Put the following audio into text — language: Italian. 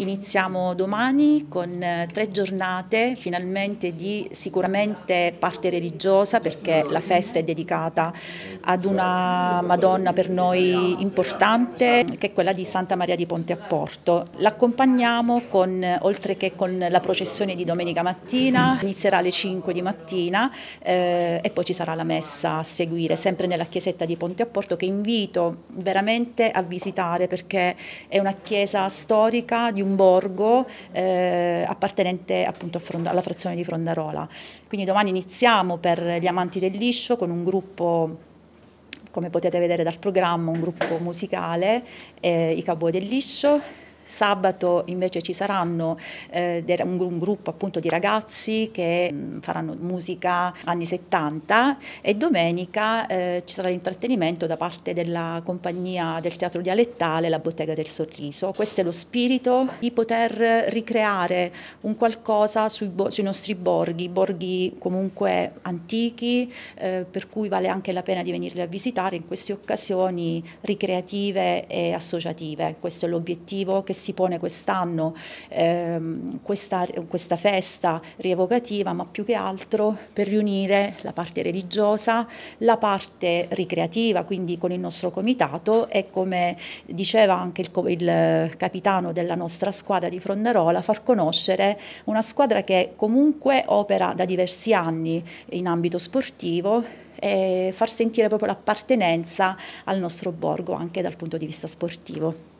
Iniziamo domani con eh, tre giornate finalmente di sicuramente parte religiosa perché la festa è dedicata ad una Madonna per noi importante che è quella di Santa Maria di Ponte a Porto. L'accompagniamo con, oltre che con la processione di domenica mattina, inizierà alle 5 di mattina eh, e poi ci sarà la messa a seguire sempre nella chiesetta di Ponte a Porto che invito veramente a visitare perché è una chiesa storica di un un borgo eh, appartenente appunto Fronda, alla frazione di Frondarola. Quindi domani iniziamo per gli amanti del liscio con un gruppo come potete vedere dal programma, un gruppo musicale, eh, i Cowboy del Liscio, Sabato invece ci saranno eh, un, gruppo appunto di ragazzi che mm, faranno musica anni 70 e domenica eh, ci sarà l'intrattenimento da parte della compagnia del teatro dialettale La Bottega del Sorriso. Questo è lo spirito di poter ricreare un qualcosa sui, sui nostri borghi, borghi comunque antichi eh, per cui vale anche la pena di venirli a visitare in queste occasioni ricreative e associative. Questo è l'obiettivo che si pone quest'anno ehm, questa, questa, festa rievocativa, ma più che altro per riunire la parte religiosa, la parte ricreativa, quindi con il nostro comitato e come diceva anche il, il capitano della nostra squadra di Frondarola, far conoscere una squadra che comunque opera da diversi anni in ambito sportivo e far sentire proprio l'appartenenza al nostro borgo anche dal punto di vista sportivo.